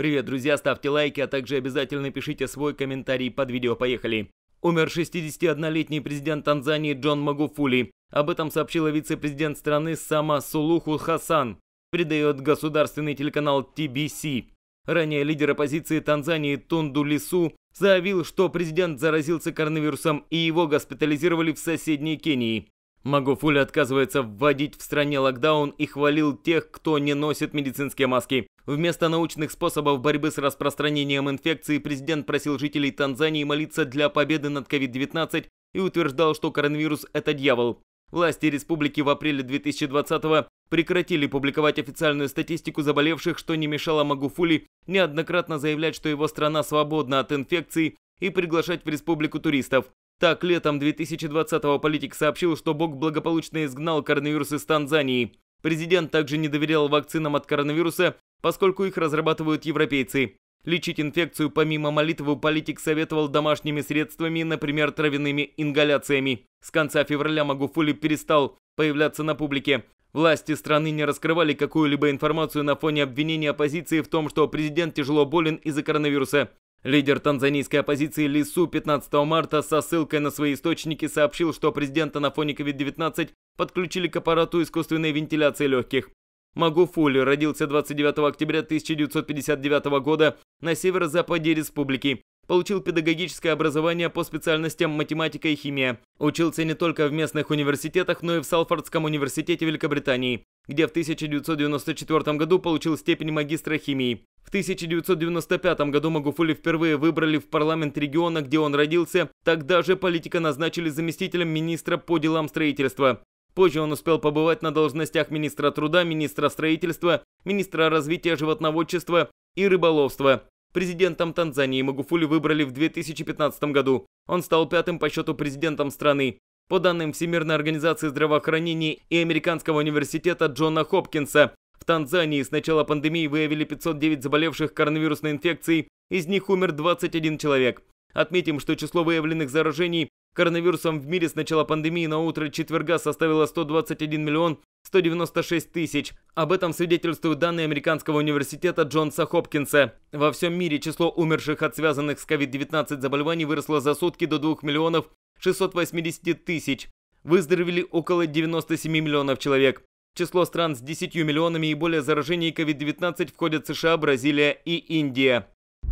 Привет, друзья, ставьте лайки, а также обязательно пишите свой комментарий под видео. Поехали. Умер 61-летний президент Танзании Джон Магуфули. Об этом сообщила вице-президент страны сама Сулуху Хасан, передает государственный телеканал TBC. Ранее лидер оппозиции Танзании Тунду Лису заявил, что президент заразился коронавирусом и его госпитализировали в соседней Кении. Магуфули отказывается вводить в стране локдаун и хвалил тех, кто не носит медицинские маски. Вместо научных способов борьбы с распространением инфекции президент просил жителей Танзании молиться для победы над COVID-19 и утверждал, что коронавирус – это дьявол. Власти республики в апреле 2020 прекратили публиковать официальную статистику заболевших, что не мешало Магуфули неоднократно заявлять, что его страна свободна от инфекции и приглашать в республику туристов. Так, летом 2020-го политик сообщил, что Бог благополучно изгнал коронавирус из Танзании. Президент также не доверял вакцинам от коронавируса поскольку их разрабатывают европейцы. Лечить инфекцию помимо молитвы политик советовал домашними средствами, например, травяными ингаляциями. С конца февраля Магуфули перестал появляться на публике. Власти страны не раскрывали какую-либо информацию на фоне обвинения оппозиции в том, что президент тяжело болен из-за коронавируса. Лидер танзанийской оппозиции Лису 15 марта со ссылкой на свои источники сообщил, что президента на фоне COVID-19 подключили к аппарату искусственной вентиляции легких. Магу Магуфуль родился 29 октября 1959 года на северо-западе республики. Получил педагогическое образование по специальностям математика и химия. Учился не только в местных университетах, но и в Салфордском университете Великобритании, где в 1994 году получил степень магистра химии. В 1995 году Магуфули впервые выбрали в парламент региона, где он родился, тогда же политика назначили заместителем министра по делам строительства. Позже он успел побывать на должностях министра труда, министра строительства, министра развития животноводчества и рыболовства. Президентом Танзании Магуфули выбрали в 2015 году. Он стал пятым по счету президентом страны. По данным Всемирной организации здравоохранения и Американского университета Джона Хопкинса, в Танзании с начала пандемии выявили 509 заболевших коронавирусной инфекцией, из них умер 21 человек. Отметим, что число выявленных заражений Коронавирусом в мире с начала пандемии на утро четверга составило 121 миллион 196 тысяч. Об этом свидетельствуют данные американского университета Джонса Хопкинса. Во всем мире число умерших от связанных с COVID-19 заболеваний выросло за сутки до 2 миллионов 680 тысяч. Выздоровели около 97 миллионов человек. число стран с 10 миллионами и более заражений COVID-19 входят США, Бразилия и Индия.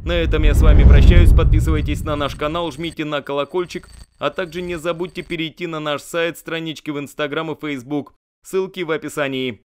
На этом я с вами прощаюсь. Подписывайтесь на наш канал, жмите на колокольчик а также не забудьте перейти на наш сайт, странички в Инстаграм и Фейсбук. Ссылки в описании.